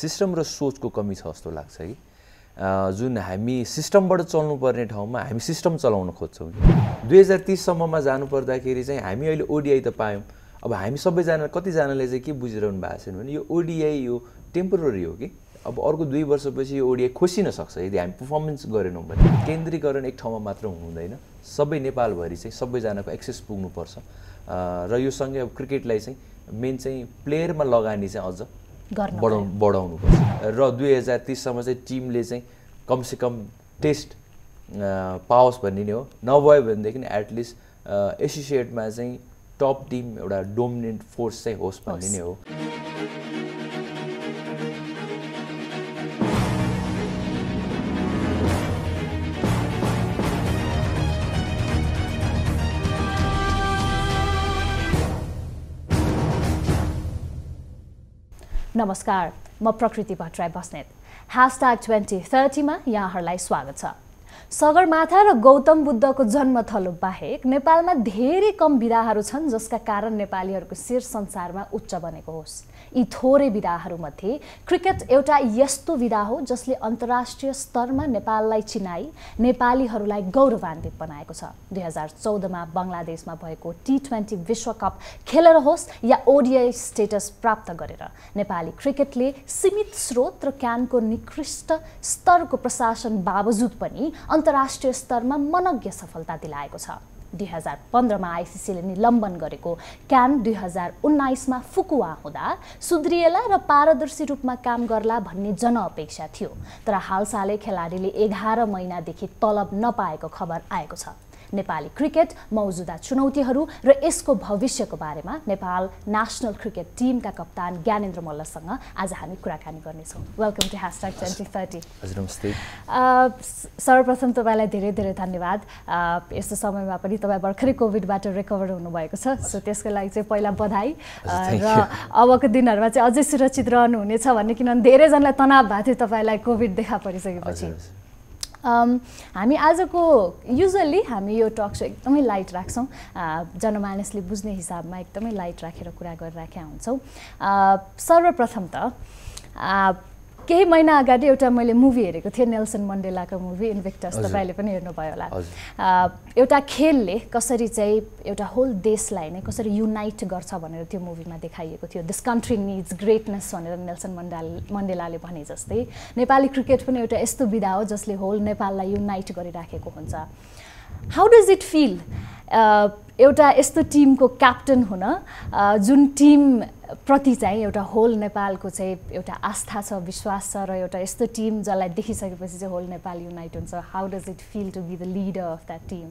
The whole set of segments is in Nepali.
सिस्टम र सोचको कमी छ जस्तो लाग्छ कि जुन हामी सिस्टमबाट चल्नुपर्ने ठाउँमा हामी सिस्टम चलाउन खोज्छौँ दुई हजार तिससम्ममा जानुपर्दाखेरि चाहिँ हामी अहिले ओडिआई त पायौँ अब हामी सबैजना कतिजनाले चाहिँ के बुझिरहनु भएको छैन भने यो ओडिआई यो टेम्पोररी हो कि अब अर्को दुई वर्षपछि यो ओडिआई खोसिन सक्छ यदि हामी पर्फर्मेन्स गरेनौँ भने केन्द्रीकरण एक ठाउँमा मात्र हुँदैन सबै नेपालभरि चाहिँ सबैजनाको एक्सेस पुग्नुपर्छ र यो सँगै अब क्रिकेटलाई चाहिँ मेन चाहिँ प्लेयरमा लगानी चाहिँ अझ बढाउनु बढाउनुपर्छ र दुई हजार तिससम्म चाहिँ टिमले चाहिँ कमसेकम टेस्ट पाओस् भन्ने नै हो नभयो भनेदेखि एटलिस्ट एसोसिएटमा चाहिँ टप टिम एउटा डोमिनेन्ट फोर्स चाहिँ होस् भन्ने नै हो नमस्कार म प्रकृति भट्टराई बस्नेत ह्यासट्याग ट्वेन्टी थर्टीमा यहाँहरूलाई स्वागत छ सगरमाथा र गौतम बुद्धको जन्मथलो बाहेक नेपालमा धेरै कम विधाहरू छन् जसका कारण नेपालीहरूको शिर संसारमा उच्च बनेको होस् यी थोरै विधाहरूमध्ये क्रिकेट एउटा यस्तो विधा हो जसले अन्तर्राष्ट्रिय स्तरमा नेपाललाई चिनाई नेपालीहरूलाई गौरवान्वित बनाएको छ दुई हजार चौधमा बङ्गलादेशमा भएको टी ट्वेन्टी विश्वकप खेलेर होस् या ओडिआई स्टेटस प्राप्त गरेर नेपाली क्रिकेटले सीमित स्रोत र क्यानको निकृष्ट स्तरको प्रशासन बावजुद पनि अन्तर्राष्ट्रिय स्तरमा मनज्ञ सफलता दिलाएको छ दुई हजार पन्ध्रमा आइसिसीले निलम्बन गरेको क्यान दुई हजार उन्नाइसमा फुकुवा हुँदा सुध्रिएला र पारदर्शी रूपमा काम गर्ला भन्ने जनअपेक्षा थियो तर हालसालै खेलाडीले एघार महिनादेखि तलब नपाएको खबर आएको छ नेपाली क्रिकेट मौजुदा चुनौतीहरू र यसको भविष्यको बारेमा नेपाल नेसनल क्रिकेट टिमका कप्तान ज्ञानेन्द्र मल्लसँग आज हामी कुराकानी गर्नेछौँ welcome to hashtag twenty thirty सर्वप्रथम तपाईँलाई धेरै धेरै धन्यवाद यस्तो समयमा पनि तपाईँ भर्खरै कोभिडबाट रिकभर हुनुभएको छ सो त्यसको लागि चाहिँ पहिला बधाई र अबको दिनहरूमा चाहिँ अझै सुरक्षित रहनुहुनेछ भन्ने किनभने धेरैजनालाई तनाव भएको थियो तपाईँलाई कोभिड देखा परिसकेपछि Um, हामी आजको युजल्ली हामी यो टक्स एकदमै लाइट राख्छौँ uh, जनमानसले बुझ्ने हिसाबमा एकदमै लाइट राखेर कुरा गरिराखेका हुन्छौँ uh, सर्वप्रथम त uh, केही महिना अगाडि एउटा मैले मुभी हेरेको थिएँ नेल्सन मन्डेलाको मुभी इन्भेक्टर्स तपाईँले पनि हेर्नुभयो होला एउटा खेलले कसरी चाहिँ एउटा होल देशलाई नै कसरी युनाइट गर्छ भनेर त्यो मुभीमा देखाइएको थियो दिस कन्ट्री निज ग्रेटनेस भनेर नेल्सन मन्डाल मण्डेलाले भने जस्तै नेपाली क्रिकेट पनि एउटा यस्तो विधा हो जसले होल नेपाललाई युनाइट गरिराखेको हुन्छ हाउ डज इट फिल एउटा यस्तो टिमको क्याप्टन हुन जुन टिम प्रति चाहिँ एउटा होल नेपालको चाहिँ एउटा आस्था छ विश्वास छ र एउटा यस्तो टिम जसलाई देखिसकेपछि चाहिँ होल नेपाल युनाइट हुन्छ how does it feel to be the leader of that team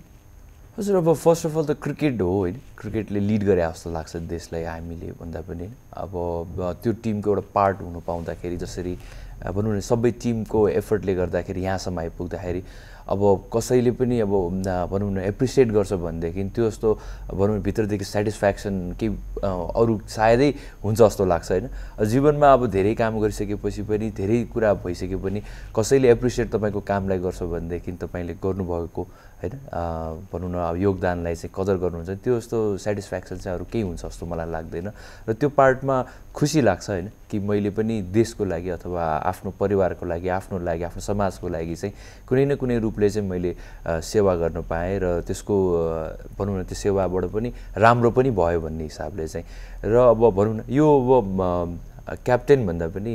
हजुर अब फर्स्ट अफ अल त क्रिकेट हो होइन क्रिकेटले लिड गरे जस्तो लाग्छ देशलाई हामीले भन्दा पनि अब त्यो टिमको एउटा पार्ट हुनु पाउँदाखेरि जसरी भनौँ न सबै टिमको एफर्टले गर्दाखेरि यहाँसम्म आइपुग्दाखेरि अब कसैले पनि अब भनौँ न एप्रिसिएट गर्छ भनेदेखि त्यो जस्तो भनौँ न भित्रदेखि सेटिस्फ्याक्सन केही अरू सायदै हुन्छ जस्तो लाग्छ होइन जीवनमा अब धेरै काम गरिसकेपछि पनि धेरै कुरा भइसके पनि कसैले एप्रिसिएट तपाईँको कामलाई गर्छ भनेदेखि तपाईँले गर्नुभएको होइन भनौँ न अब योगदानलाई चाहिँ कदर गर्नुहुन्छ त्यो जस्तो सेटिस्फ्याक्सन चाहिँ अरू केही हुन्छ जस्तो मलाई लाग्दैन र त्यो पार्टमा खुसी लाग्छ होइन कि मैले पनि देशको लागि अथवा आफ्नो परिवारको लागि आफ्नो लागि आफ्नो समाजको लागि चाहिँ कुनै न कुनै रूपले चाहिँ मैले सेवा गर्न पाएँ र त्यसको भनौँ न त्यो सेवाबाट पनि राम्रो पनि भयो भन्ने हिसाबले चाहिँ र अब भनौँ न यो अब क्याप्टेन भन्दा पनि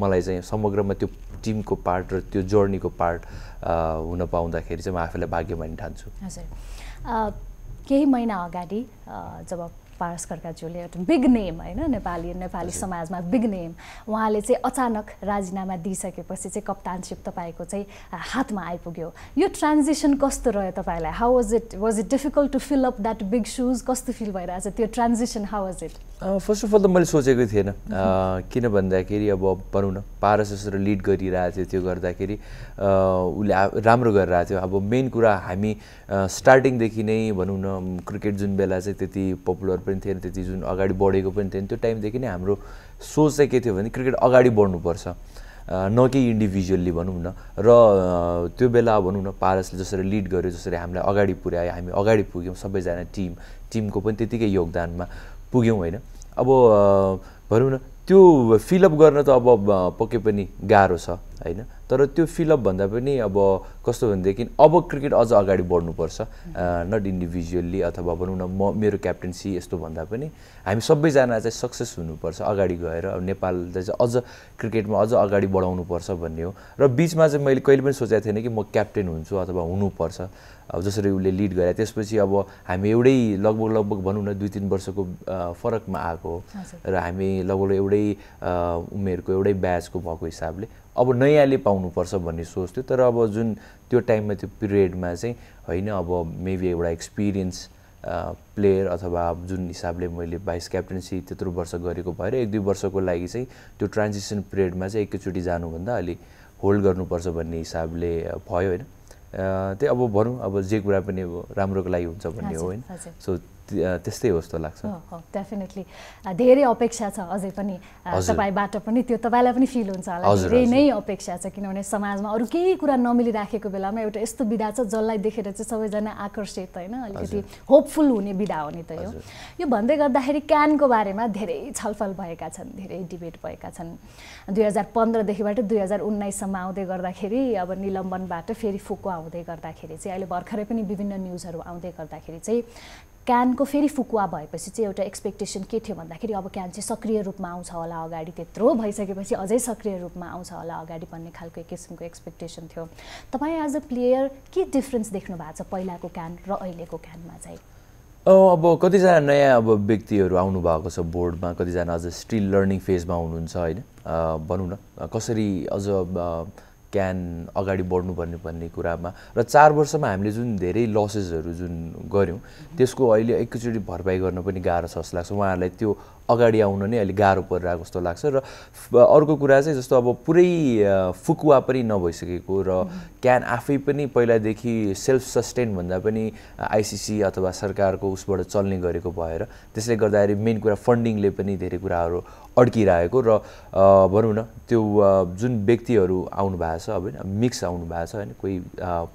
मलाई चाहिँ समग्रमा त्यो टिमको पार्ट र त्यो जर्नीको पार्ट हुन पाउँदाखेरि चाहिँ म आफैलाई भाग्यमानी ठान्छु हजुर केही महिना अगाडि जब पारस खड्काज्यूले एउटा बिग नेम होइन नेपाली नेपाली समाजमा बिग नेम उहाँले चाहिँ अचानक राजीनामा दिइसकेपछि चाहिँ कप्तानसिप तपाईँको चाहिँ हातमा आइपुग्यो यो ट्रान्जेसन कस्तो रह्यो तपाईँलाई how was it was it difficult to fill up that big shoes कस्तो फिल भइरहेछ त्यो transition how was it first of all त मैले सोचेको थिएन किन भन्दाखेरि अब भनौँ न पारस जसरी लिड गरिरहेको थियो त्यो गर्दाखेरि उसले राम्रो गरिरहेको थियो अब मेन कुरा हामी स्टार्टिङदेखि नै भनौँ न क्रिकेट जुन बेला चाहिँ त्यति पपुलर पनि थिएन त्यति जुन अगाडि बढेको पनि थिएन त्यो टाइमदेखि नै हाम्रो सोच चाहिँ के थियो भने क्रिकेट अगाडि बढ्नुपर्छ न कि इन्डिभिजुअल्ली भनौँ न र त्यो बेला भनौँ न पारसले जसरी लिड गर्यो जसरी हामीलाई अगाडि पुर्यायो हामी अगाडि पुग्यौँ सबैजना टिम टिमको पनि त्यतिकै योगदानमा पुग्यौँ होइन अब भनौँ न त्यो फिलअप गर्न त अब पक्कै पनि गाह्रो छ होइन तर त्यो फिलअप भन्दा पनि अब कस्तो भनेदेखि अब क्रिकेट अझ अगाडि बढ्नुपर्छ नट इन्डिभिजुअल्ली अथवा भनौँ न म मेरो क्याप्टेन्सी यस्तो भन्दा पनि हामी सबैजना चाहिँ सक्सेस हुनुपर्छ अगाडि गएर अब नेपाललाई चाहिँ अझ क्रिकेटमा अझ अगाडि बढाउनुपर्छ भन्ने हो र बिचमा चाहिँ मैले कहिले पनि सोचेको थिएन कि म क्याप्टेन हुन्छु अथवा हुनुपर्छ अब जसरी उसले लिड गरे त्यसपछि अब हामी एउटै लगभग लगभग भनौँ न दुई तिन वर्षको फरकमा आएको हो र हामी लगभग एउटै उमेरको एउटै ब्याचको भएको हिसाबले अब नयाँले पाउनुपर्छ भन्ने सोच थियो तर अब जुन त्यो टाइममा त्यो पिरियडमा चाहिँ होइन अब मेबी एउटा एक्सपिरियन्स प्लेयर अथवा जुन हिसाबले मैले भाइस क्याप्टेन्सी त्यत्रो वर्ष गरेको भएर एक दुई वर्षको लागि चाहिँ त्यो ट्रान्जिसन पिरियडमा चाहिँ एकैचोटि जानुभन्दा अलि होल्ड गर्नुपर्छ भन्ने हिसाबले भयो होइन त्यही अब भनौँ अब जे कुरा पनि अब राम्रोको लागि हुन्छ भन्ने हो होइन सो त्यस्तै हो जस्तो लाग्छ डेफिनेटली धेरै अपेक्षा छ अझै पनि तपाईँबाट पनि त्यो तपाईँलाई पनि फिल हुन्छ होला धेरै नै अपेक्षा छ किनभने समाजमा अरू केही कुरा नमिलिराखेको बेलामा एउटा यस्तो विधा छ जसलाई देखेर चाहिँ सबैजना आकर्षित होइन अलिकति होपफुल हुने विधा हो नि त यो यो भन्दै गर्दाखेरि क्यानको बारेमा धेरै छलफल भएका छन् धेरै डिबेट भएका छन् दुई हजार पन्ध्रदेखिबाट दुई हजार उन्नाइससम्म आउँदै गर्दाखेरि अब निलम्बनबाट फेरि फुको आउँदै गर्दाखेरि चाहिँ अहिले भर्खरै पनि विभिन्न न्युजहरू आउँदै गर्दाखेरि चाहिँ क्यानको फेरि फुकुवा भएपछि चाहिँ एउटा एक्सपेक्टेसन के थियो भन्दाखेरि अब क्यान चाहिँ सक्रिय रूपमा आउँछ होला अगाडि त्यत्रो भइसकेपछि अझै सक्रिय रूपमा आउँछ होला अगाडि भन्ने खालको एक किसिमको एक्सपेक्टेसन थियो तपाईँ एज अ प्लेयर के डिफ्रेन्स देख्नु भएको छ पहिलाको क्यान र अहिलेको क्यानमा चाहिँ अब कतिजना नयाँ अब व्यक्तिहरू आउनुभएको छ बोर्डमा कतिजना अझ स्टिल लर्निङ फेजमा हुनुहुन्छ होइन भनौँ न कसरी अझ क्यान अगाडि बढ्नुपर्ने भन्ने कुरामा र चार वर्षमा हामीले जुन धेरै लसेसहरू जुन गऱ्यौँ त्यसको अहिले एकैचोटि भरपाई गर्न पनि गाह्रो छ जस्तो लाग्छ उहाँहरूलाई त्यो अगाडि आउन नै अलिक गाह्रो परिरहेको जस्तो लाग्छ र अर्को कुरा चाहिँ जस्तो अब पुरै फुकुवा पनि नभइसकेको र क्यान आफै पनि पहिलादेखि सेल्फ सस्टेन भन्दा पनि आइसिसी अथवा सरकारको उसबाट चल्ने गरेको भएर त्यसले गर्दाखेरि मेन कुरा फन्डिङले पनि धेरै कुराहरू अड्किरहेको र भनौँ न त्यो जुन व्यक्तिहरू आउनु भएको छ अब होइन मिक्स आउनु भएको छ होइन कोही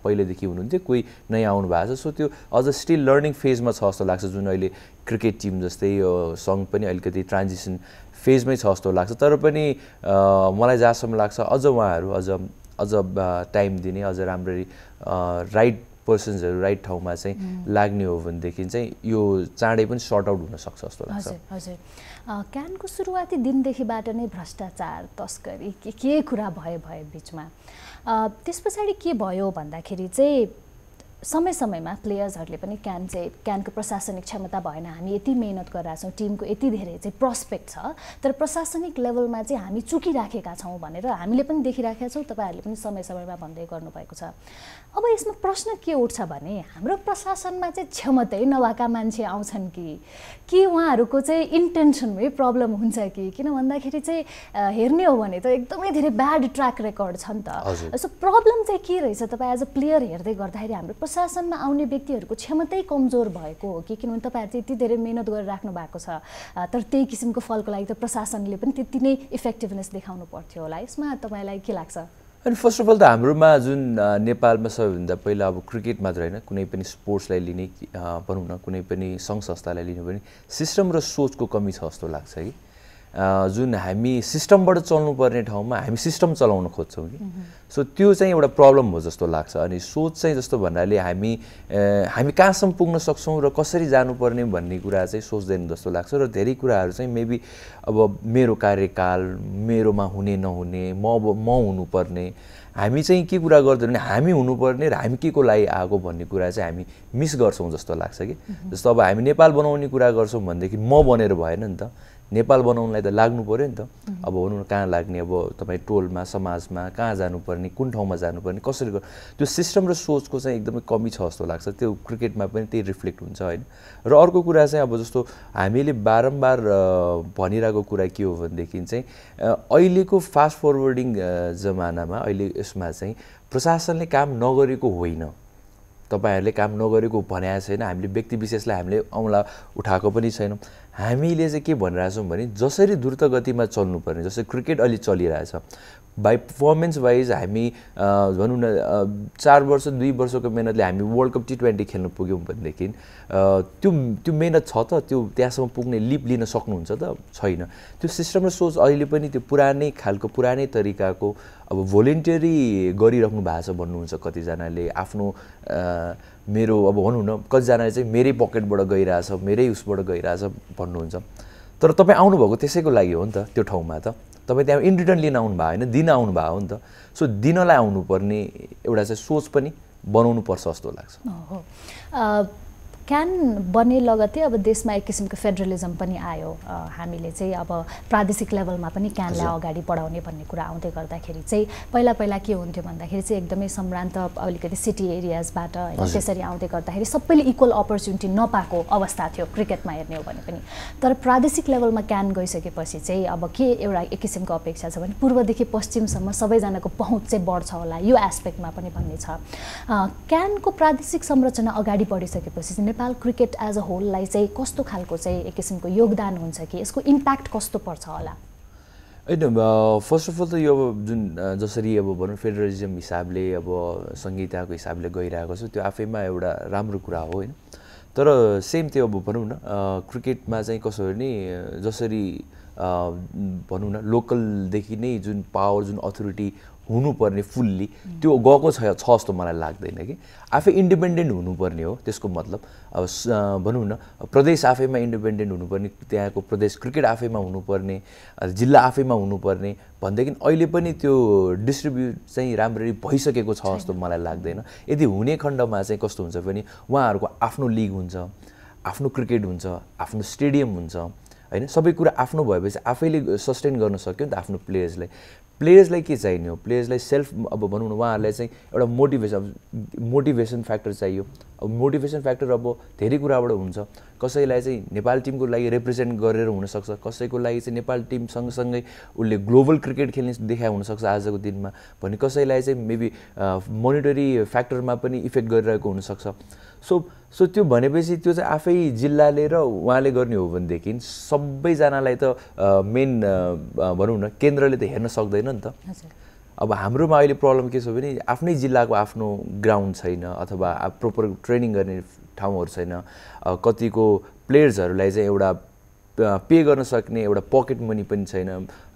पहिलेदेखि हुनुहुन्थ्यो कोही नयाँ आउनु भएको छ सो त्यो अझ स्टिल लर्निङ फेजमा छ जस्तो लाग्छ जुन अहिले क्रिकेट टिम जस्तै यो सङ्घ पनि अलिकति ट्रान्जिसन फेजमै छ जस्तो लाग्छ तर पनि मलाई जहाँसम्म लाग्छ अझ उहाँहरू अझ अझ टाइम दिने अझ राम्ररी राइट पर्सन्सहरू राइट ठाउँमा चाहिँ लाग्ने हो भनेदेखि चाहिँ यो चाँडै पनि सर्ट आउट हुनसक्छ जस्तो लाग्छ हजुर क्यानको सुरुवाती दिनदेखिबाट नै भ्रष्टाचार तस्करी के के कुरा भयो भयो बिचमा त्यस पछाडि के भयो भन्दाखेरि चाहिँ समय समयमा प्लेयर्सहरूले पनि क्यान चाहिँ क्यानको प्रशासनिक क्षमता भएन हामी यति मिहिनेत गरिरहेछौँ टिमको यति धेरै चाहिँ प्रस्पेक्ट छ तर प्रशासनिक लेभलमा चाहिँ हामी चुकिराखेका छौँ भनेर हामीले पनि देखिराखेका छौँ तपाईँहरूले पनि समय समयमा भन्दै गर्नुभएको छ अब यसमा प्रश्न के उठ्छ भने हाम्रो प्रशासनमा चाहिँ क्षमतै नभएका मान्छे आउँछन् कि कि उहाँहरूको चाहिँ इन्टेन्सनमै प्रब्लम हुन्छ कि किन भन्दाखेरि चाहिँ हेर्ने हो भने त एकदमै धेरै ब्याड ट्र्याक रेकर्ड छ नि त सो प्रब्लम चाहिँ के रहेछ तपाईँ एज अ प्लेयर हेर्दै गर्दाखेरि हाम्रो प्रशासनमा आउने व्यक्तिहरूको क्षमतै कमजोर भएको हो कि किनभने तपाईँहरू चाहिँ यति धेरै मिहिनेत गरेर राख्नु भएको छ तर त्यही किसिमको फलको लागि त प्रशासनले पनि त्यति नै इफेक्टिभनेस देखाउनु पर्थ्यो होला यसमा तपाईँलाई के लाग्छ अनि फर्स्ट अफ अल त हाम्रोमा जुन नेपालमा सबैभन्दा पहिला अब क्रिकेट मात्र होइन कुनै पनि स्पोर्ट्सलाई लिने भनौँ न कुनै पनि सङ्घ संस्थालाई लिने पनि सिस्टम र सोचको कमी छ जस्तो लाग्छ है जुन हामी सिस्टमबाट चल्नुपर्ने ठाउँमा हामी सिस्टम चलाउन खोज्छौँ कि सो त्यो चाहिँ एउटा प्रब्लम हो जस्तो लाग्छ अनि सोच चाहिँ जस्तो भन्नाले हामी हामी कहाँसम्म पुग्न सक्छौँ र कसरी जानुपर्ने भन्ने कुरा चाहिँ सोच्दैन जस्तो लाग्छ र धेरै कुराहरू चाहिँ मेबी अब मेरो कार्यकाल मेरोमा हुने नहुने म अब म हुनुपर्ने हामी चाहिँ के कुरा गर्दैनौँ भने हामी हुनुपर्ने र हामी के को लागि आएको भन्ने कुरा चाहिँ हामी मिस गर्छौँ जस्तो लाग्छ कि जस्तो अब हामी नेपाल बनाउने कुरा गर्छौँ भनेदेखि म बनेर भएन नि त नेपाल बनाउनलाई त लाग्नु पऱ्यो नि त अब भनौँ कहाँ लाग्ने अब तपाईँ टोलमा समाजमा कहाँ जानुपर्ने कुन ठाउँमा जानुपर्ने कसरी गर्नु त्यो सिस्टम र सोचको चाहिँ एकदमै कमी छ जस्तो लाग्छ त्यो क्रिकेटमा पनि त्यही रिफ्लेक्ट हुन्छ होइन र अर्को कुरा चाहिँ अब जस्तो हामीले बारम्बार भनिरहेको कुरा के हो भनेदेखि चाहिँ अहिलेको फास्ट फरवर्डिङ जमानामा अहिले यसमा चाहिँ प्रशासनले काम नगरेको होइन तपाईँहरूले काम नगरेको भनेको छैन हामीले व्यक्ति विशेषलाई हामीले औँला उठाएको पनि छैनौँ हामीले चाहिँ के भनिरहेछौँ भने जसरी द्रुत गतिमा चल्नुपर्ने जस्तै क्रिकेट अलि चलिरहेछ बाई पर्फर्मेन्स वाइज हामी भनौँ न चार वर्ष दुई वर्षको मेहनतले हामी वर्ल्ड कप टी ट्वेन्टी खेल्न पुग्यौँ भनेदेखि त्यो त्यो मेहनत छ त त्यो त्यहाँसम्म पुग्ने लिप लिन सक्नुहुन्छ त छैन त्यो सिस्टम र सोच अहिले पनि त्यो पुरानै खालको पुरानै तरिकाको अब भोलिन्टियरी गरिराख्नु भएको छ भन्नुहुन्छ कतिजनाले आफ्नो मेरो अब भनौँ न कतिजनाले चाहिँ मेरै पकेटबाट गइरहेछ मेरै उसबाट गइरहेछ भन्नुहुन्छ तर तपाईँ आउनुभएको त्यसैको लागि हो नि त त्यो ठाउँमा त तपाईँ त्यहाँ इन रिटर्न लिन आउनुभयो होइन दिन आउनुभयो हो नि त सो दिनलाई आउनुपर्ने एउटा चाहिँ सोच पनि बनाउनुपर्छ जस्तो लाग्छ क्यान बने लगत्तै अब देशमा एक किसिमको फेडरलिजम पनि आयो हामीले चाहिँ अब प्रादेशिक लेभलमा पनि क्यानलाई अगाडि बढाउने भन्ने कुरा आउँदै गर्दाखेरि चाहिँ पहिला पहिला के हुन्थ्यो भन्दाखेरि चाहिँ एकदमै सम्भ्रान्त अलिकति सिटी एरियाजबाट होइन त्यसरी आउँदै गर्दाखेरि सबैले इक्वल अपर्च्युनिटी नपाएको अवस्था थियो क्रिकेटमा हेर्ने हो भने पनि तर प्रादेशिक लेभलमा क्यान गइसकेपछि चाहिँ अब के एउटा एक किसिमको अपेक्षा छ भने पूर्वदेखि पश्चिमसम्म सबैजनाको पहुँच चाहिँ बढ्छ होला यो एस्पेक्टमा पनि भन्ने छ क्यानको प्रादेशिक संरचना अगाडि बढिसकेपछि चाहिँ नेपाल क्रिकेट एज अ होललाई चाहिँ कस्तो खालको चाहिँ एक किसिमको योगदान हुन्छ कि यसको इम्प्याक्ट कस्तो पर्छ होला होइन फर्स्ट अफ अल त यो अब जुन जसरी अब भनौँ फेडरलिजम हिसाबले अब संहिताको हिसाबले गइरहेको छ त्यो आफैमा एउटा राम्रो कुरा हो होइन तर सेम त्यो अब भनौँ न क्रिकेटमा चाहिँ कसो भने जसरी भनौँ न लोकलदेखि नै जुन पावर जुन अथोरिटी हुनुपर्ने फुल्ली त्यो गएको छ छ जस्तो मलाई लाग्दैन कि आफै इन्डिपेन्डेन्ट हुनुपर्ने हो त्यसको मतलब अब भनौँ न प्रदेश आफैमा इन्डिपेन्डेन्ट हुनुपर्ने त्यहाँको प्रदेश क्रिकेट आफैमा हुनुपर्ने जिल्ला आफैमा हुनुपर्ने भनेदेखि अहिले पनि त्यो डिस्ट्रिब्युट चाहिँ राम्ररी भइसकेको छ जस्तो मलाई लाग्दैन यदि हुने खण्डमा चाहिँ कस्तो हुन्छ भने उहाँहरूको आफ्नो लिग हुन्छ आफ्नो क्रिकेट हुन्छ आफ्नो स्टेडियम हुन्छ होइन सबै कुरा आफ्नो भएपछि आफैले सस्टेन गर्न सक्यो नि त आफ्नो प्लेयर्सलाई प्लेयर्सलाई के चाहिने हो प्लेयर्सलाई सेल्फ अब भनौँ न उहाँहरूलाई चाहिँ एउटा मोटिभेसन मोटिभेसन फ्याक्टर चाहियो अब मोटिभेसन फ्याक्टर अब धेरै कुराबाट हुन्छ कसैलाई चाहिँ नेपाल टिमको लागि रिप्रेजेन्ट गरेर हुनसक्छ कसैको लागि चाहिँ नेपाल टिम सँगसँगै उसले ग्लोबल क्रिकेट खेल्ने देखाए हुनसक्छ आजको दिनमा भने कसैलाई चाहिँ मेबी मोनिटरी फ्याक्टरमा पनि इफेक्ट गरिरहेको हुनसक्छ सो सो त्यो भनेपछि त्यो चाहिँ आफै जिल्लाले र उहाँले गर्ने हो भनेदेखि सबैजनालाई त मेन भनौँ न केन्द्रले त हेर्न सक्दैन नि त अब हाम्रोमा अहिले प्रब्लम के छ भने आफ्नै जिल्लाको आफ्नो ग्राउन्ड छैन अथवा प्रोपर ट्रेनिङ गर्ने ठाउँहरू छैन कतिको प्लेयर्सहरूलाई चाहिँ एउटा पे गर्न सक्ने एउटा पकेट मनी पनि छैन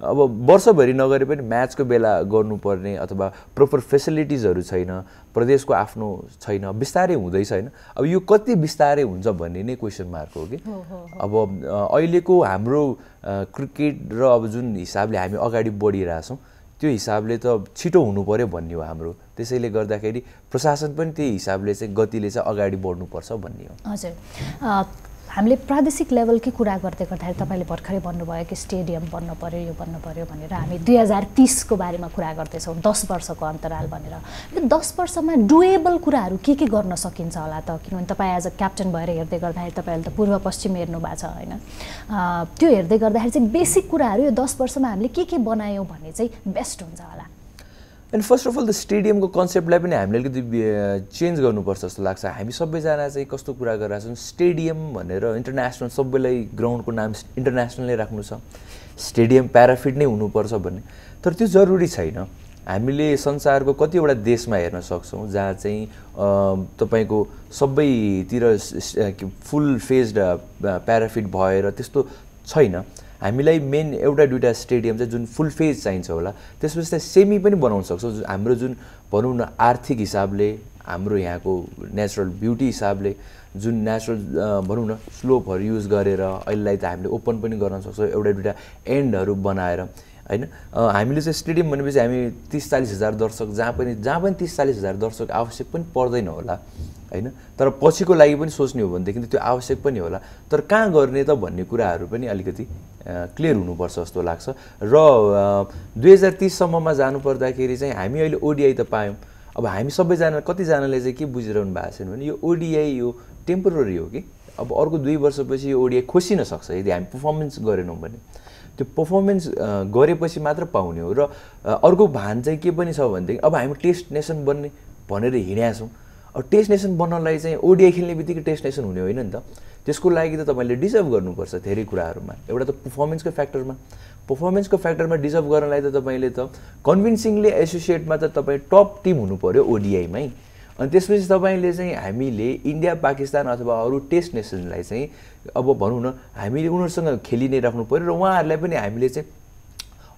अब वर्षभरि नगरे पनि म्याचको बेला गर्नुपर्ने अथवा प्रोपर फेसिलिटिजहरू छैन प्रदेशको आफ्नो छैन बिस्तारै हुँदैछ होइन अब यो कति बिस्तारै हुन्छ भन्ने नै क्वेसन मार्क हो कि अब अहिलेको हाम्रो क्रिकेट र अब जुन हिसाबले हामी अगाडि बढिरहेछौँ त्यो हिसाबले त छिटो हुनु पऱ्यो भन्ने हो हाम्रो त्यसैले गर्दाखेरि प्रशासन पनि त्यही हिसाबले चाहिँ गतिले चाहिँ अगाडि बढ्नुपर्छ भन्ने हो हजुर हामीले प्रादेशिक लेभलकै कुरा गर्दै गर्दाखेरि तपाईँले भर्खरै भन्नुभयो कि स्टेडियम बन्न पऱ्यो यो बन्न पऱ्यो भनेर हामी दुई हजार तिसको बारेमा कुरा गर्दैछौँ दस वर्षको अन्तराल भनेर यो दस वर्षमा डुएबल कुराहरू के के गर्न सकिन्छ होला त किनभने तपाईँ एज अ क्याप्टन भएर हेर्दै गर्दाखेरि तपाईँहरूले त पूर्व पश्चिम हेर्नु भएको छ होइन त्यो हेर्दै गर्दाखेरि चाहिँ बेसिक कुराहरू यो दस वर्षमा हामीले के के बनायौँ भने चाहिँ बेस्ट हुन्छ होला अनि फर्स्ट अफ अल द स्टेडियमको कन्सेप्टलाई पनि हामीले अलिकति चेन्ज गर्नुपर्छ जस्तो लाग्छ हामी सबैजना चाहिँ कस्तो कुरा गरिरहेको छौँ स्टेडियम भनेर इन्टरनेसनल सबैलाई ग्राउन्डको नाम इन्टरनेसनलै राख्नु छ स्टेडियम प्याराफिट नै हुनुपर्छ भन्ने तर त्यो जरुरी छैन हामीले संसारको कतिवटा देशमा हेर्न सक्छौँ जहाँ चाहिँ तपाईँको सबैतिर फुल फेज्ड प्याराफिट भएर त्यस्तो छैन हामीलाई मेन एउटा दुइटा स्टेडियम चाहिँ जुन फुल फेज चाहिन्छ होला त्यसपछि चाहिँ सेमी पनि बनाउन सक्छौँ हाम्रो जुन भनौँ न आर्थिक हिसाबले हाम्रो यहाँको नेचुरल ब्युटी हिसाबले जुन नेचुरल भनौँ न स्लोपहरू युज गरेर अहिलेलाई त हामीले ओपन पनि गर्न सक्छौँ एउटा दुइटा एन्डहरू बनाएर होइन हामीले चाहिँ स्टेडियम भनेपछि हामी तिस चालिस हजार दर्शक जहाँ पनि जहाँ पनि तिस चालिस हजार दर्शक आवश्यक पनि पर्दैन होला होइन तर पछिको लागि पनि सोच्ने हो भनेदेखि त त्यो आवश्यक पनि होला तर कहाँ गर्ने त भन्ने कुराहरू पनि अलिकति क्लियर हुनुपर्छ जस्तो लाग्छ र दुई हजार तिससम्ममा जानुपर्दाखेरि चाहिँ हामी अहिले ओडिआई त पायौँ अब हामी सबैजना कतिजनाले चाहिँ के बुझिरहनु भएको छैन भने यो ओडिआई यो टेम्पोररी हो कि अब अर्को दुई वर्षपछि यो ओडिआई खोसिन सक्छ यदि हामी पर्फर्मेन्स गरेनौँ भने त्यो पर्फर्मेन्स गरेपछि मात्र पाउने हो र अर्को भान चाहिँ के पनि छ भनेदेखि अब हामी टेस्ट नेसन बन्ने भनेर हिँडेका छौँ अब टेस्ट नेसन बन्नलाई चाहिँ ओडिआई खेल्ने बित्तिकै टेस्ट नेसन हुने होइन नि त त्यसको लागि त तपाईँले डिजर्भ गर्नुपर्छ धेरै कुराहरूमा एउटा त पर्फर्मेन्सको फ्याक्टरमा पर्फर्मेन्सको फ्याक्टरमा डिजर्भ गर्नलाई त तपाईँले त कन्भिन्सिङली एसोसिएटमा त तपाईँ टप टिम हुनु पऱ्यो ओडिआईमै अनि त्यसपछि तपाईँले चाहिँ हामीले इन्डिया पाकिस्तान अथवा अरू टेस्ट नेसनलाई चाहिँ अब भनौँ न हामीले उनीहरूसँग खेलि नै राख्नु पऱ्यो र उहाँहरूलाई पनि हामीले चाहिँ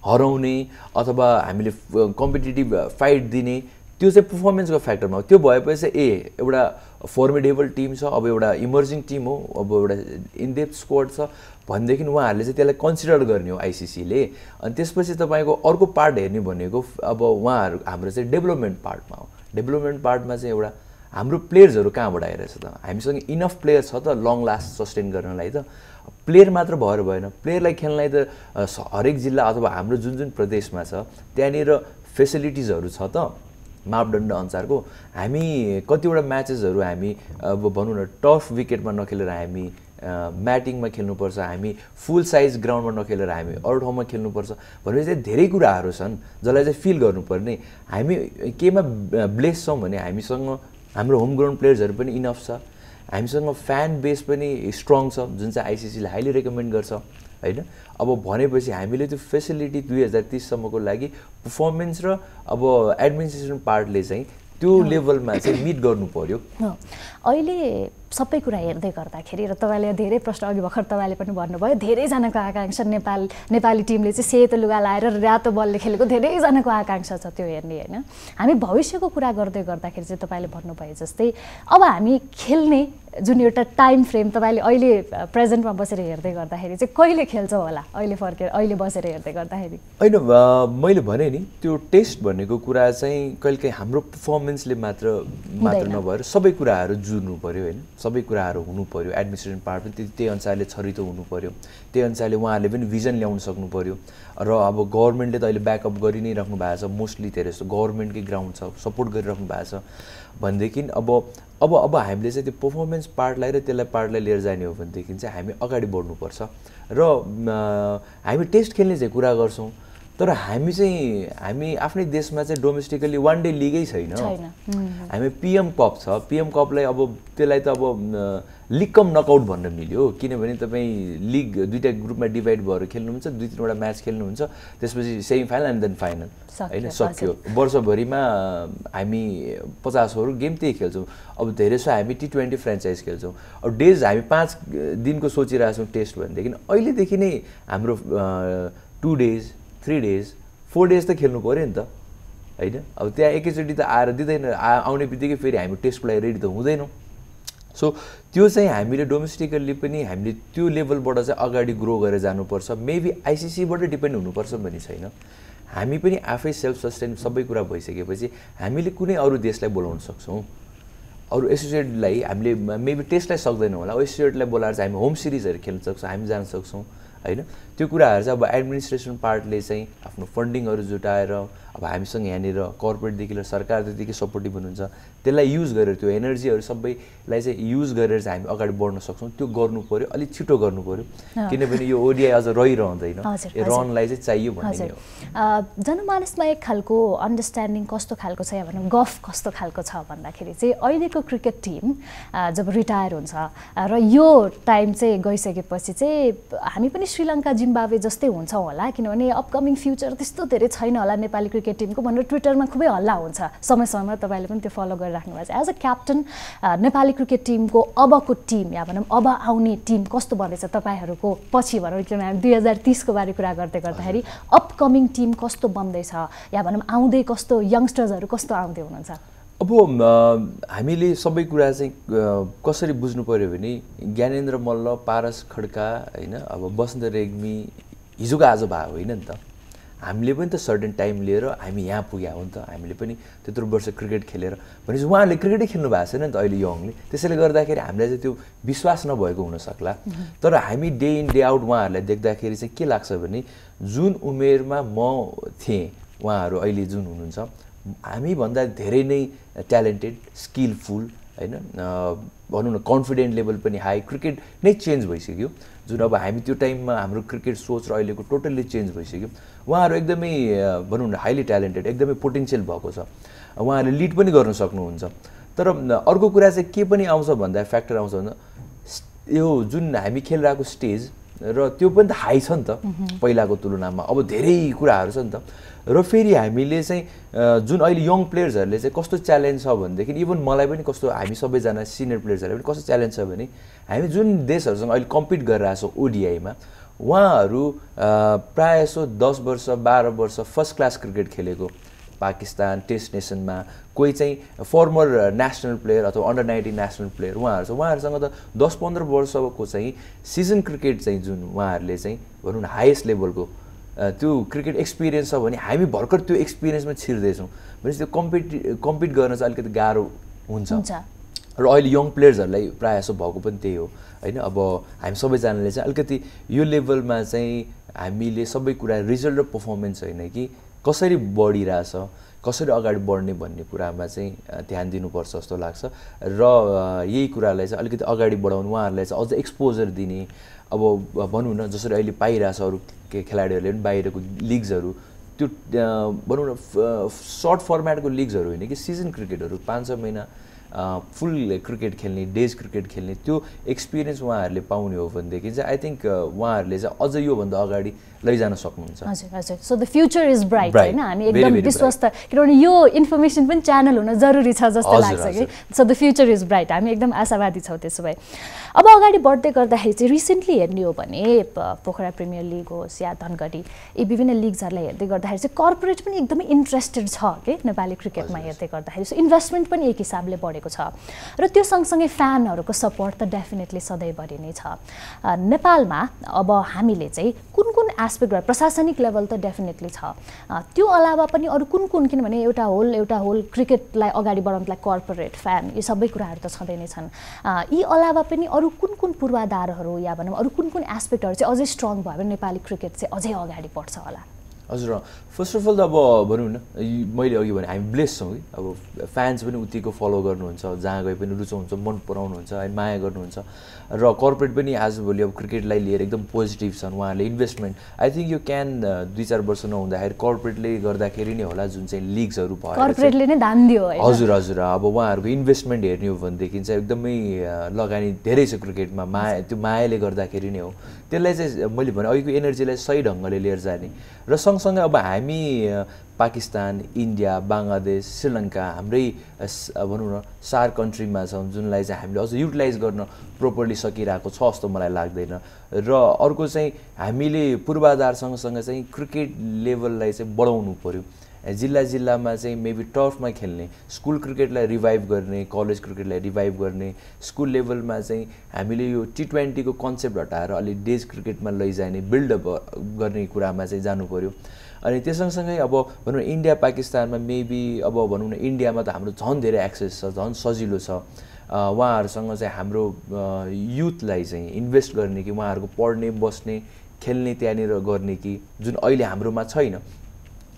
हराउने अथवा हामीले कम्पिटेटिभ फाइट दिने त्यो चाहिँ पर्फर्मेन्सको फ्याक्टरमा हो त्यो भएपछि चाहिँ ए एउटा फर्मिडेबल टिम छ अब एउटा इमर्जिङ टिम हो अब एउटा इन्डेप स्क्वाड छ भनेदेखि उहाँहरूले चाहिँ त्यसलाई कन्सिडर गर्ने हो आइसिसीले अनि त्यसपछि तपाईँको अर्को पार्ट हेर्ने भनेको अब उहाँहरू हाम्रो चाहिँ डेभलपमेन्ट पार्टमा हो डेभलपमेन्ट पार्टमा चाहिँ एउटा हाम्रो प्लेयर्सहरू कहाँबाट आइरहेछ त हामीसँग इनफ प्लेयर छ त लङ लास्ट सस्टेन गर्नलाई त प्लेयर मात्र भएर भएन प्लेयरलाई खेल्नलाई त हरेक जिल्ला अथवा हाम्रो जुन जुन प्रदेशमा छ त्यहाँनिर फेसिलिटिजहरू छ त मापदण्ड अनुसारको हामी कतिवटा म्याचेसहरू हामी अब भनौँ न टफ विकेटमा नखेलेर हामी म्याटिङमा खेल्नुपर्छ हामी फुल साइज ग्राउन्डमा नखेलेर हामी अरू ठाउँमा खेल्नुपर्छ भनेपछि चाहिँ धेरै कुराहरू छन् जसलाई चाहिँ फिल गर्नुपर्ने हामी केमा ब्लेस छौँ भने हामीसँग हाम्रो होम ग्राउन्ड प्लेयर्सहरू पनि इनफ छ हामीसँग फ्यान बेस पनि स्ट्रङ छ जुन चाहिँ आइसिसीले हाइली रेकमेन्ड गर्छ होइन अब भनेपछि हामीले त्यो फेसिलिटी दुई हजार तिससम्मको लागि पर्फर्मेन्स र अब एडमिनिस्ट्रेसन पार्टले चाहिँ त्यो लेभलमा चाहिँ मिट गर्नु पर्यो अहिले सबै कुरा हेर्दै गर्दाखेरि र तपाईँले धेरै प्रश्न अघि भर्खर तपाईँले पनि भन्नुभयो धेरैजनाको आकाङ्क्षा नेपाल नेपाली टिमले चाहिँ सेतो लुगा लाएर रातो बलले खेलेको धेरैजनाको आकाङ्क्षा छ त्यो हेर्ने होइन हामी भविष्यको कुरा गर्दै गर्दाखेरि चाहिँ तपाईँले भन्नुभयो जस्तै अब हामी खेल्ने जुन एउटा टाइम फ्रेम तपाईँले अहिले प्रेजेन्टमा बसेर हेर्दै गर्दाखेरि चाहिँ कहिले खेल्छ होला अहिले फर्केर अहिले बसेर हेर्दै गर्दाखेरि होइन मैले भने नि त्यो टेस्ट भनेको कुरा चाहिँ कहिलेकाहीँ हाम्रो पर्फर्मेन्सले मात्र मात्र नभएर सबै कुराहरू जुर्नु पऱ्यो होइन सबै कुराहरू हुनु पऱ्यो एडमिनिस्ट्रेसन पार्ट पनि त्यति त्यही अनुसारले छरितो हुनु पऱ्यो त्यही अनुसारले उहाँहरूले पनि भिजन ल्याउन सक्नु पऱ्यो र अब गभर्मेन्टले त अहिले ब्याकअप गरि नै राख्नु भएको छ मोस्टली धेरै जस्तो गभर्मेन्टकै ग्राउन्ड छ सपोर्ट गरिराख्नु भएको छ भनेदेखि अब अब अब हामीले चाहिँ त्यो पर्फर्मेन्स पार्टलाई र त्यसलाई पार्टलाई लिएर जाने हो भनेदेखि चाहिँ हामी अगाडि बढ्नुपर्छ र हामी टेस्ट खेल्ने चाहिँ कुरा गर्छौँ तर हामी चाहिँ हामी आफ्नै देशमा चाहिँ डोमेस्टिकली वान डे लिगै छैन हामी पिएम कप छ पिएम कपलाई अब त्यसलाई त अब लिग कम नकआउट भनेर मिल्यो किनभने तपाईँ लिग दुइटा ग्रुपमा डिभाइड भएर खेल्नुहुन्छ दुई तिनवटा म्याच खेल्नुहुन्छ त्यसपछि semi final and then final होइन सक्यो वर्षभरिमा हामी पचासहरू गेम त्यही खेल्छौँ अब धेरैसो हामी टी ट्वेन्टी फ्रेन्चाइज खेल्छौँ अब डेज हामी पाँच दिनको सोचिरहेको छौँ टेस्ट भनेदेखि अहिलेदेखि नै हाम्रो two days three days four days त खेल्नु पऱ्यो नि त होइन अब त्यहाँ एकैचोटि त आएर दिँदैन आउने बित्तिकै फेरि हामी टेस्टको लागि रेडी त हुँदैनौँ सो त्यो चाहिँ हामीले डोमेस्टिकल्ली पनि हामीले त्यो लेभलबाट चाहिँ अगाडि ग्रो गरेर जानुपर्छ मेबी आइसिसीबाटै डिपेन्ड हुनुपर्छ भन्ने छैन हामी पनि आफै सेल्फ सस्टेन सबै कुरा भइसकेपछि हामीले कुनै अरू देशलाई बोलाउन सक्छौँ अरू एसोसिएटलाई हामीले मेबी टेस्टलाई सक्दैनौँ होला एसोसिएटलाई बोलाएर चाहिँ हामी होम सिरिजहरू खेल्न सक्छौँ हामी जान सक्छौँ होइन त्यो कुराहरू चाहिँ अब एडमिनिस्ट्रेसन पार्टले चाहिँ आफ्नो फन्डिङहरू जुटाएर अब हामीसँग यहाँनिर कर्पोरेटदेखि लिएर सरकार त्यतिकै सपोर्टिभ हुनुहुन्छ त्यसलाई युज गरेर त्यो एनर्जीहरू सबैलाई चाहिँ युज गरेर चाहिँ हामी अगाडि बढ्न सक्छौँ त्यो गर्नु पऱ्यो अलिक छिटो गर्नु पऱ्यो किनभने यो ओडिआई अझ रहिरहँदैन रनलाई चाहिँ चाहियो भन्ने हो जनमानसमा एक खालको अन्डरस्ट्यान्डिङ कस्तो खालको छ या भनौँ गफ कस्तो खालको छ भन्दाखेरि चाहिँ अहिलेको क्रिकेट टिम जब रिटायर हुन्छ र यो टाइम चाहिँ गइसकेपछि चाहिँ हामी पनि श्रीलङ्का जिम्बावे जस्तै हुन्छ होला किनभने अपकमिङ फ्युचर त्यस्तो धेरै छैन होला नेपाली क्रिकेट टिमको भनेर ट्विटरमा खुबै हल्ला हुन्छ समय समयमा तपाईँले पनि त्यो फलो गरिराख्नु भएको छ as a captain Nepali cricket टिमको अबको टिम या भनौँ अब आउने टिम कस्तो बन्दैछ तपाईँहरूको पछि भनौँ किनभने हामी दुई हजार तिसको बारे कुरा गर्दै गर्दाखेरि अपकमिङ टिम कस्तो बन्दैछ या भनौँ आउँदै कस्तो यङ्स्टर्सहरू कस्तो आउँदै हुनुहुन्छ अब हामीले सबै कुरा चाहिँ कसरी बुझ्नु पऱ्यो भने ज्ञानेन्द्र मल्ल पारस खड्का होइन अब बसन्त रेग्मी हिजोको आज भए होइन नि त हामीले पनि त सर्टेन टाइम लिएर हामी यहाँ पुग्यो हो नि त हामीले पनि त्यत्रो वर्ष क्रिकेट खेलेर भनेपछि उहाँहरूले क्रिकेटै खेल्नु भएको छैन नि त अहिले यङले त्यसैले गर्दाखेरि हामीलाई चाहिँ त्यो विश्वास नभएको हुनसक्ला तर हामी डे इन डे आउट उहाँहरूलाई देख्दाखेरि चाहिँ के लाग्छ भने जुन उमेरमा म थिएँ उहाँहरू अहिले जुन हुनुहुन्छ हामीभन्दा धेरै नै ट्यालेन्टेड स्किलफुल होइन भनौँ न कन्फिडेन्ट लेभल पनि हाई क्रिकेट नै चेन्ज भइसक्यो जुन अब हामी त्यो टाइममा हाम्रो क्रिकेट सोच र अहिलेको टोटल्ली चेन्ज भइसक्यो उहाँहरू एकदमै भनौँ न हाइली ट्यालेन्टेड एकदमै पोटेन्सियल भएको छ उहाँहरूले लिड पनि गर्न सक्नुहुन्छ तर अर्को कुरा चाहिँ के पनि आउँछ भन्दा फ्याक्टर आउँछ भन्दा यो जुन हामी खेलिरहेको स्टेज र त्यो पनि त हाई छ नि त mhm. पहिलाको तुलनामा अब धेरै कुराहरू छ नि त र फेरि हामीले चाहिँ जुन अहिले यङ प्लेयर्सहरूले चाहिँ कस्तो च्यालेन्ज छ भनेदेखि इभन मलाई पनि कस्तो हामी सबैजना सिनियर प्लेयर्सहरूलाई पनि कस्तो च्यालेन्ज छ भने हामी जुन देशहरूसँग अहिले कम्पिट छौँ ओडिआईमा उहाँहरू प्रायः जसो दस वर्ष बाह्र वर्ष फर्स्ट क्लास क्रिकेट खेलेको पाकिस्तान टेस्ट नेसनमा कोही चाहिँ फर्मर नेसनल प्लेयर अथवा अन्डर नाइन्टिन नेसनल प्लेयर उहाँहरू छ उहाँहरूसँग त दस पन्ध्र वर्षको चाहिँ सिजन क्रिकेट चाहिँ जुन उहाँहरूले चाहिँ भनौँ न हाइएस्ट लेभलको uh, त्यो क्रिकेट एक्सपिरियन्स छ भने हामी भर्खर त्यो एक्सपिरियन्समा छिर्दैछौँ भनेपछि त्यो कम्पिटि कम्पिट गर्न चाहिँ अलिकति गाह्रो हुन्छ र अहिले यङ प्लेयर्सहरूलाई प्रायः जसो भएको पनि त्यही हो होइन अब हामी सबैजनाले चाहिँ अलिकति यो लेभलमा चाहिँ हामीले सबै कुरा रिजल्ट र पर्फर्मेन्स होइन कि कसरी बढिरहेछ कसरी अगाडि बढ्ने भन्ने कुरामा चाहिँ ध्यान दिनुपर्छ जस्तो लाग्छ र यही कुरालाई चाहिँ अलिकति अगाडि बढाउनु उहाँहरूलाई चाहिँ अझ एक्सपोजर दिने अब भनौँ न जसरी अहिले पाइरहेछ अरू के खेलाडीहरूले पनि बाहिरको लिग्सहरू त्यो भनौँ न सर्ट फर्मेटको लिग्सहरू होइन कि सिजन क्रिकेटहरू पाँच छ महिना फुल क्रिकेट खेल्ने डेज क्रिकेट खेल्ने त्यो एक्सपिरियन्स उहाँहरूले पाउने हो भनेदेखि चाहिँ आई थिङ्क उहाँहरूले चाहिँ अझ योभन्दा अगाडि लैजान सक्नुहुन्छ हजुर हजुर so the future is bright होइन हामी एकदम विश्वस्त किनभने यो इन्फर्मेसन पनि च्यानल हुन जरुरी छ जस्तो लाग्छ कि so the future is bright हामी एकदम आशावादी छौँ त्यसो भए अब अगाडि बढ्दै गर्दाखेरि चाहिँ रिसेन्टली हेर्ने हो भने पोखरा प्रिमियर लिग होस् या धनगढी यी विभिन्न लिग्सहरूलाई हेर्दै गर्दाखेरि चाहिँ कर्पोरेट पनि एकदमै इन्ट्रेस्टेड छ कि नेपाली क्रिकेटमा हेर्दै गर्दाखेरि सो इन्भेस्टमेन्ट पनि एक हिसाबले बढेको भएको छ र त्यो सँगसँगै फ्यानहरूको सपोर्ट त डेफिनेटली सधैँभरि नै छ नेपालमा अब हामीले चाहिँ कुन कुन एस्पेक्टबाट प्रशासनिक लेभल त डेफिनेटली छ त्यो अलावा पनि अरू कुन कुन किनभने एउटा होल एउटा होल क्रिकेटलाई अगाडि बढाउनलाई कर्पोरेट फ्यान यी सबै कुराहरू त छँदै नै छन् यी अलावा पनि अरू कुन कुन पूर्वाधारहरू या भनौँ अरू कुन कुन एस्पेक्टहरू चाहिँ अझै स्ट्रङ भयो भने नेपाली क्रिकेट चाहिँ अझै अगाडि बढ्छ होला हजुर फर्स्ट अफ अल त अब भनौँ न मैले अघि भने हामी ब्लेस छौँ कि अब फ्यान्स पनि उत्तिको फलो गर्नुहुन्छ जहाँ गए पनि रुचाउनुहुन्छ मन पराउनुहुन्छ है माया गर्नुहुन्छ र कर्पोरेट पनि आजभोलि अब क्रिकेटलाई लिएर एकदम पोजिटिभ छन् उहाँहरूले इन्भेस्टमेन्ट आई थिङ्क यो क्यान दुई चार वर्ष नहुँदाखेरि कर्पोरेटले गर्दाखेरि नै होला जुन चाहिँ लिग्सहरू भयो कर्पोरेटले नै धान दियो हजुर हजुर अब उहाँहरूको इन्भेस्टमेन्ट हेर्ने हो भनेदेखि चाहिँ एकदमै लगानी धेरै छ क्रिकेटमा माया त्यो मायाले गर्दाखेरि नै हो त्यसलाई चाहिँ मैले भने अघिको एनर्जीलाई सही ढङ्गले लिएर जाने र सँगसँगै अब हामी हामी पाकिस्तान इन्डिया बङ्गलादेश श्रीलङ्का हाम्रै भनौँ न सार कन्ट्रीमा छौँ जुनलाई चाहिँ हामीले अझ युटिलाइज गर्न प्रोपरली सकिरहेको छ जस्तो मलाई लाग्दैन र अर्को चाहिँ हामीले पूर्वाधार सँगसँगै चाहिँ क्रिकेट लेभललाई चाहिँ बढाउनु पऱ्यो जिल्ला जिल्लामा चाहिँ मेबी टर्फमा खेल्ने स्कुल क्रिकेटलाई रिभाइभ गर्ने कलेज क्रिकेटलाई रिभाइभ गर्ने स्कुल लेभलमा चाहिँ हामीले यो टी ट्वेन्टीको कन्सेप्ट हटाएर अलिक डेज क्रिकेटमा लैजाने बिल्डअप गर्ने कुरामा चाहिँ जानु पऱ्यो अनि त्यो सँगसँगै अब भनौँ न इन्डिया पाकिस्तानमा मेबी अब भनौँ न इन्डियामा त हाम्रो झन् धेरै एक्सेस छ झन् सजिलो छ उहाँहरूसँग चाहिँ हाम्रो युथलाई चाहिँ इन्भेस्ट गर्ने कि उहाँहरूको पढ्ने बस्ने खेल्ने त्यहाँनिर गर्ने कि जुन अहिले हाम्रोमा छैन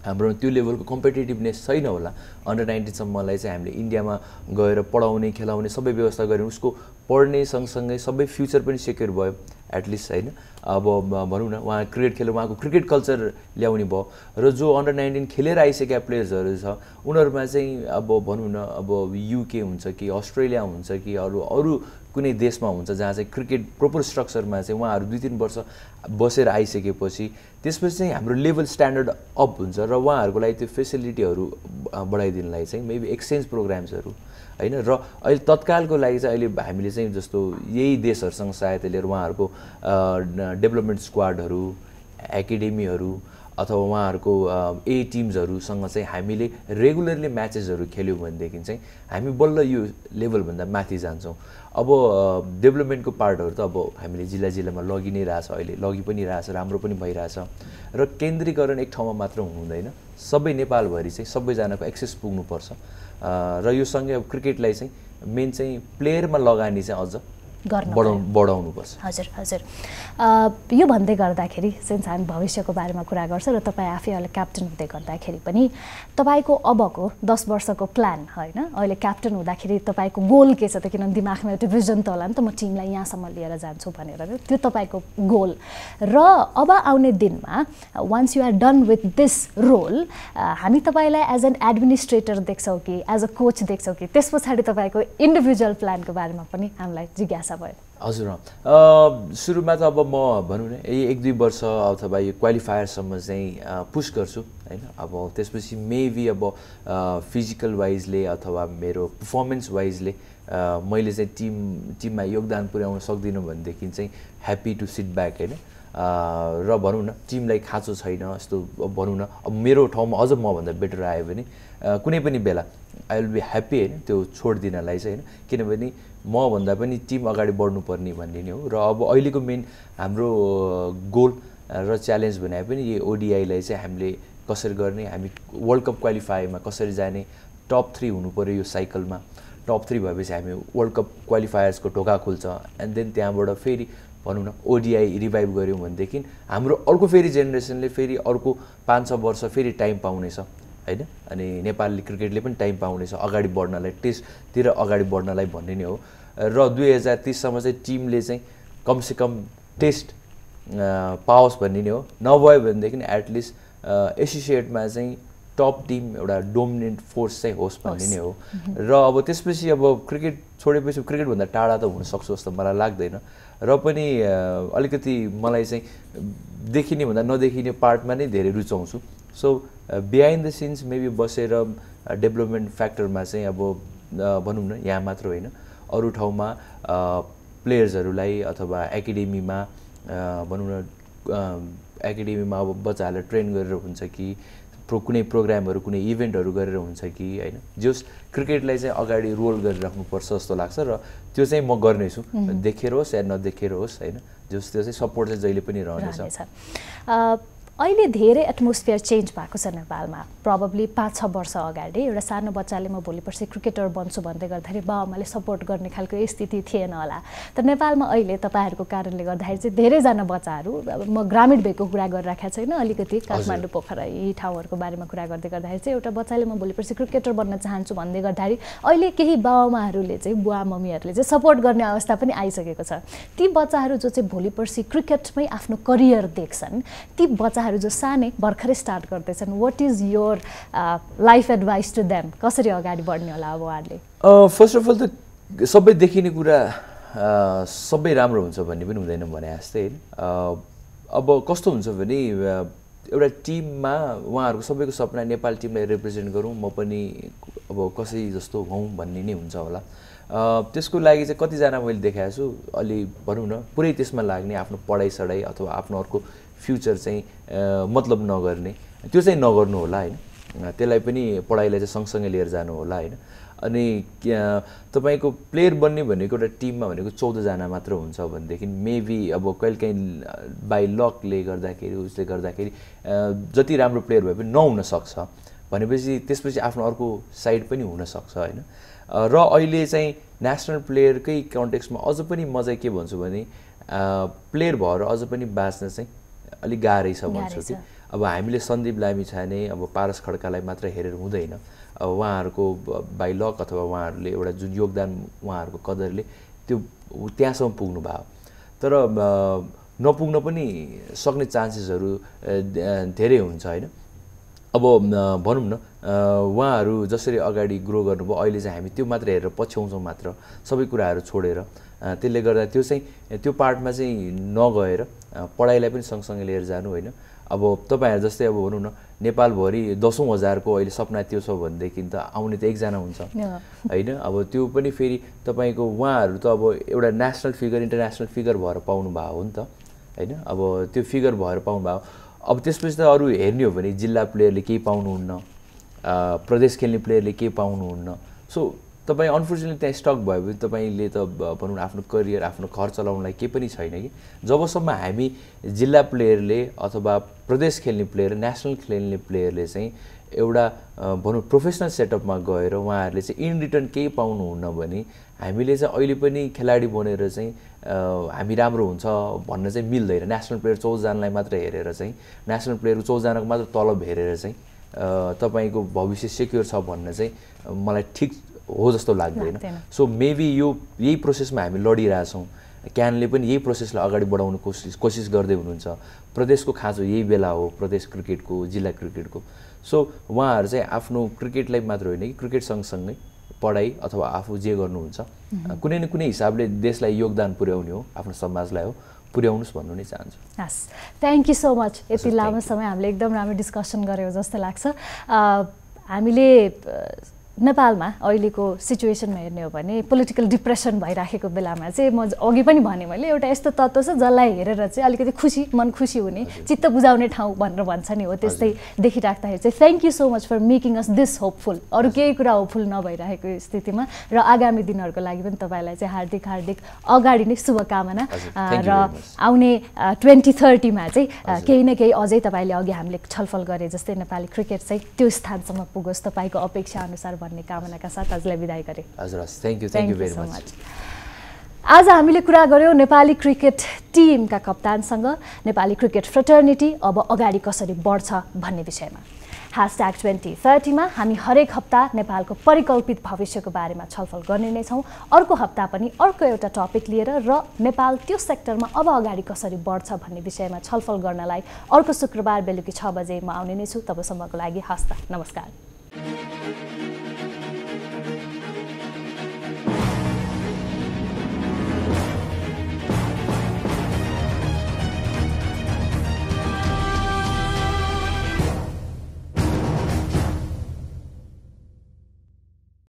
हाम्रो त्यो लेभलको कम्पिटेटिभनेस छैन होला अन्डर नाइन्टिनसम्मलाई चाहिँ हामीले इन्डियामा गएर पढाउने खेलाउने सबै व्यवस्था गऱ्यौँ उसको पढ्ने सँगसँगै सबै फ्युचर पनि सेक्योर भयो एटलिस्ट होइन अब भनौँ न उहाँ क्रिकेट खेलेर उहाँको क्रिकेट कल्चर ल्याउने भयो र जो अन्डर नाइन्टिन खेलेर आइसकेका प्लेयर्सहरू छ उनीहरूमा चाहिँ अब भनौँ न अब युके हुन्छ कि अस्ट्रेलिया हुन्छ कि अरू अरू कुनै देशमा हुन्छ जहाँ चाहिँ क्रिकेट प्रोपर स्ट्रक्चरमा चाहिँ उहाँहरू दुई तिन वर्ष बसेर आइसकेपछि त्यसपछि चाहिँ हाम्रो लेभल स्ट्यान्डर्ड अप हुन्छ र उहाँहरूको लागि त्यो फेसिलिटीहरू बढाइदिनलाई चाहिँ मेबी एक्सचेन्ज प्रोग्राम्सहरू होइन र अहिले तत्कालको लागि चाहिँ अहिले हामीले चाहिँ जस्तो यही देशहरूसँग सहायता लिएर उहाँहरूको डेभलपमेन्ट स्क्वाडहरू एकाडेमीहरू अथवा उहाँहरूको ए टिम्सहरूसँग चाहिँ हामीले रेगुलरली म्याचेसहरू खेल्यौँ भनेदेखि चाहिँ हामी बल्ल यो लेभलभन्दा माथि जान्छौँ अब डेभलपमेन्टको पार्टहरू त अब हामीले जिल्ला जिल्लामा लगि नै रहेछ अहिले लगि पनि रहेछ राम्रो पनि भइरहेछ र केन्द्रीकरण एक ठाउँमा मात्र हुँदैन सबै नेपालभरि चाहिँ सबैजनाको एक्सेस पुग्नुपर्छ र यो सँगै अब क्रिकेटलाई चाहिँ मेन चाहिँ प्लेयरमा लगानी चाहिँ अझ हजुर हजुर यो भन्दै गर्दाखेरि सिन्स हामी भविष्यको बारेमा कुरा गर्छ र तपाईँ आफै अहिले क्याप्टन हुँदै गर्दाखेरि पनि तपाईँको अबको दस वर्षको प्लान होइन अहिले क्याप्टन हुँदाखेरि तपाईँको गोल के छ त किनभने दिमागमा एउटा भिजन त होला नि त म टिमलाई यहाँसम्म लिएर जान्छु भनेर त्यो तपाईँको गोल र अब आउने दिनमा once you are done with this role हामी तपाईँलाई एज एन एडमिनिस्ट्रेटर देख्छौँ कि एज अ कोच देख्छौँ कि त्यस पछाडि तपाईँको इन्डिभिजुअल प्लानको बारेमा पनि हामीलाई जिज्ञासा भयो हजुर सुरुमा त अब म भनौँ न यही एक दुई वर्ष अथवा यो क्वालिफायरसम्म चाहिँ पुस गर्छु होइन अब त्यसपछि मेबी अब फिजिकल वाइजले अथवा मेरो पर्फर्मेन्स वाइजले मैले चाहिँ टिम टिममा योगदान पुर्याउन सक्दिनँ भनेदेखि चाहिँ ह्याप्पी टु सिट ब्याक होइन र भनौँ न टिमलाई खाँचो छैन यस्तो भनौँ न अब मेरो ठाउँमा अझ मभन्दा बेटर आयो भने कुनै पनि बेला आई विल बी ह्याप्पी होइन त्यो दिनलाई चाहिँ होइन किनभने मभन्दा पनि टिम अगाडि बढ्नुपर्ने भन्ने नै हो र अब अहिलेको मेन हाम्रो गोल र च्यालेन्ज भने पनि यो ओडिआईलाई चाहिँ हामीले कसरी गर्ने हामी वर्ल्ड कप क्वालिफाईमा कसरी जाने टप थ्री हुनु पऱ्यो यो साइकलमा टप थ्री भएपछि हामी वर्ल्ड कप क्वालिफायर्सको ढोका खुल्छ एन्ड देन त्यहाँबाट फेरि भनौँ न ओडिआई रिभाइभ गऱ्यौँ भनेदेखि हाम्रो अर्को फेरि जेनेरेसनले फेरि अर्को पाँच छ वर्ष फेरि टाइम पाउनेछ होइन अनि नेपाली क्रिकेटले पनि टाइम पाउनेछ अगाडि बढ्नलाई टेस्टतिर अगाडि बढ्नलाई भन्ने नै हो र दुई हजार तिससम्म चाहिँ टिमले चाहिँ कमसेकम टेस्ट पाओस् भन्ने नै हो नभयो भनेदेखि एटलिस्ट एसोसिएटमा चाहिँ टप टिम एउटा डोमिनेन्ट फोर्स चाहिँ होस् भन्ने नै हो र अब त्यसपछि अब क्रिकेट छोडेपछि क्रिकेटभन्दा टाढा त हुनसक्छु जस्तो मलाई लाग्दैन र पनि अलिकति मलाई चाहिँ देखिने भन्दा नदेखिने पार्टमा नै धेरै रुचाउँछु so behind the scenes maybe बसेर डेभलपमेन्ट फ्याक्टरमा चाहिँ अब भनौँ न यहाँ मात्र होइन अरू ठाउँमा प्लेयर्सहरूलाई अथवा एकाडेमीमा भनौँ न एकाडेमीमा अब बच्चाहरूलाई ट्रेन गरेर हुन्छ कि प्रो कुनै प्रोग्रामहरू कुनै इभेन्टहरू गरेर हुन्छ कि होइन जस क्रिकेटलाई चाहिँ अगाडि रोल गरिराख्नुपर्छ जस्तो लाग्छ र त्यो चाहिँ म गर्नेछु देखेर होस् या नदेखेर होस् होइन जस त्यो चाहिँ सपोर्ट चाहिँ जहिले पनि रहनेछ अहिले धेरै एटमोस्फियर चेन्ज भएको छ नेपालमा प्रब्ली पाँच छ वर्ष अगाडि एउटा सानो बच्चाले म भोलि पर्सि क्रिकेटर बन्छु भन्दै गर्दाखेरि आमाले सपोर्ट गर्ने खालको स्थिति थिएन होला तर नेपालमा अहिले तपाईँहरूको कारणले गर्दाखेरि चाहिँ धेरैजना बच्चाहरू अब म ग्रामीण भएको कुरा गरिराखेको छैन अलिकति काठमाडौँ पोखरा यी ठाउँहरूको बारेमा कुरा गर्दै गर्दाखेरि चाहिँ एउटा बच्चाले म भोलि पर्सि क्रिकेटर बन्न चाहन्छु भन्दै गर्दाखेरि अहिले केही बाबाआमाहरूले चाहिँ बुवा मम्मीहरूले चाहिँ सपोर्ट गर्ने अवस्था पनि आइसकेको छ ती बच्चाहरू जो चाहिँ भोलि पर्सि क्रिकेटमै आफ्नो करियर देख्छन् ती बच्चा युवाहरू जो सानै भर्खरै स्टार्ट गर्दैछन् what is your life advice to them कसरी अगाडि बढ्ने होला अब उहाँहरूले फर्स्ट अफ अल त सबै देखिने कुरा सबै राम्रो हुन्छ भन्ने पनि हुँदैन भने जस्तै अब कस्तो हुन्छ भने एउटा टिममा उहाँहरूको सबैको सपना नेपाल टिमलाई रिप्रेजेन्ट गरौँ म पनि अब कसै जस्तो हौँ भन्ने नै हुन्छ होला त्यसको लागि चाहिँ कतिजना मैले देखाएको छु अलि भनौँ न पुरै त्यसमा लाग्ने आफ्नो पढाइ सढाइ अथवा आफ्नो अर्को फ्युचर चाहिँ मतलब नगर्ने त्यो चाहिँ नगर्नु होला होइन त्यसलाई पनि पढाइलाई चाहिँ सँगसँगै लिएर जानु होला होइन अनि तपाईँको प्लेयर बन्ने भनेको एउटा टिममा भनेको चौधजना मात्र हुन्छ भनेदेखि मेबी अब कहिलेकाहीँ बाई लकले गर्दाखेरि उसले गर्दाखेरि जति राम्रो प्लेयर भए पनि नहुनसक्छ भनेपछि त्यसपछि आफ्नो अर्को साइड पनि हुनसक्छ होइन र अहिले चाहिँ नेसनल प्लेयरकै कन्टेक्स्टमा अझ पनि म चाहिँ के भन्छु भने प्लेयर भएर अझ पनि बाँच्न चाहिँ अलिक गाह्रै छ भन्छु कि अब हामीले सन्दीप लामी छाने अब पारस खड्कालाई मात्र हेरेर हुँदैन अब उहाँहरूको बाई लक अथवा उहाँहरूले एउटा जुन योगदान उहाँहरूको कदरले त्यो त्यहाँसम्म पुग्नु भयो तर नपुग्न पनि सक्ने चान्सेसहरू धेरै हुन्छ होइन अब भनौँ न उहाँहरू जसरी अगाडि ग्रो गर्नुभयो अहिले चाहिँ हामी त्यो मात्र हेरेर पछ्याउँछौँ मात्र सबै कुराहरू छोडेर त्यसले गर्दा त्यो चाहिँ त्यो पार्टमा चाहिँ नगएर पढाइलाई पनि सँगसँगै लिएर जानु होइन अब तपाईँहरू जस्तै अब भनौँ न नेपालभरि दसौँ हजारको अहिले सपना त्यो छ भनेदेखि त आउने त एकजना हुन्छ होइन अब त्यो पनि फेरि तपाईँको उहाँहरू त अब एउटा नेसनल फिगर इन्टरनेसनल फिगर भएर पाउनुभएको हो नि त होइन अब त्यो फिगर भएर पाउनुभएको अब त्यसपछि त अरू हेर्ने हो भने जिल्ला प्लेयरले केही पाउनुहुन्न प्रदेश खेल्ने प्लेयरले केही पाउनुहुन्न सो तपाईँ अनफोर्चुनेटली त्यहाँ स्टक भयो भने तपाईँले त भनौँ आफ्नो करियर आफ्नो घर चलाउनलाई केही पनि छैन कि जबसम्म हामी जिल्ला प्लेयरले अथवा प्रदेश खेल्ने प्लेयर नेसनल खेल्ने प्लेयरले चाहिँ एउटा भनौँ प्रोफेसनल सेटअपमा गएर उहाँहरूले चाहिँ इन रिटर्न केही पाउनुहुन्न भने हामीले चाहिँ अहिले पनि खेलाडी बनेर चाहिँ हामी राम्रो हुन्छ भन्न चाहिँ मिल्दैन नेसनल प्लेयर चौधजनालाई मात्र हेरेर चाहिँ नेसनल प्लेयर चौधजनाको मात्र तलब हेरेर चाहिँ तपाईँको भविष्य सेक्योर छ भन्न चाहिँ मलाई ठिक हो जस्तो लाग्दैन सो मेबी यो यही प्रोसेसमा हामी लडिरहेछौँ क्यानले पनि यही प्रोसेसलाई अगाडि बढाउनु कोसिस कोसिस गर्दै हुनुहुन्छ प्रदेशको खाँचो यही बेला हो प्रदेश क्रिकेटको जिल्ला क्रिकेटको सो उहाँहरू चाहिँ आफ्नो क्रिकेटलाई मात्र होइन कि क्रिकेट सँगसँगै पढाइ अथवा आफू जे गर्नुहुन्छ कुनै न कुनै हिसाबले देशलाई योगदान पुर्याउने हो आफ्नो समाजलाई हो पुर्याउनुहोस् भन्नु नै चाहन्छु हस् थ्याङ्क यू सो मच यति लामो समय हामीले एकदम राम्रो डिस्कसन गऱ्यौँ जस्तो लाग्छ हामीले नेपालमा अहिलेको सिचुएसनमा हेर्ने हो भने पोलिटिकल डिप्रेसन भइराखेको बेलामा चाहिँ म अघि पनि भने मैले एउटा यस्तो तत्त्व छ जसलाई हेरेर चाहिँ अलिकति खुसी मन खुसी हुने चित्त बुझाउने ठाउँ भनेर भन्छ नि हो त्यस्तै देखिराख्दाखेरि चाहिँ thank you so much for making us this hopeful अरू केही कुरा होपफुल नभइरहेको स्थितिमा र आगामी दिनहरूको लागि पनि तपाईँलाई चाहिँ हार्दिक हार्दिक अगाडि नै शुभकामना र आउने ट्वेन्टी थर्टीमा चाहिँ केही न केही अझै तपाईँले अघि हामीले छलफल गरे जस्तै नेपाली क्रिकेट चाहिँ त्यो स्थानसम्म पुगोस् तपाईँको अपेक्षा अनुसार भन्ने कामनाका साथ आजलाई विदाय गरे हजुर thank you thank you very much आज हामीले कुरा गऱ्यौँ नेपाली क्रिकेट टिमका कप्तानसँग नेपाली क्रिकेट फ्रेटर्निटी अब अगाडि कसरी बढ्छ भन्ने विषयमा ह्यासट्याग ट्वेन्टी थर्टीमा हामी हरेक हप्ता नेपालको परिकल्पित भविष्यको बारेमा छलफल गर्ने नै छौँ अर्को हप्ता पनि अर्को एउटा टपिक लिएर र नेपाल त्यो सेक्टरमा अब अगाडि कसरी बढ्छ भन्ने विषयमा छलफल गर्नलाई अर्को शुक्रबार बेलुकी छ बजे म आउने नै छु तबसम्मको लागि हस्त नमस्कार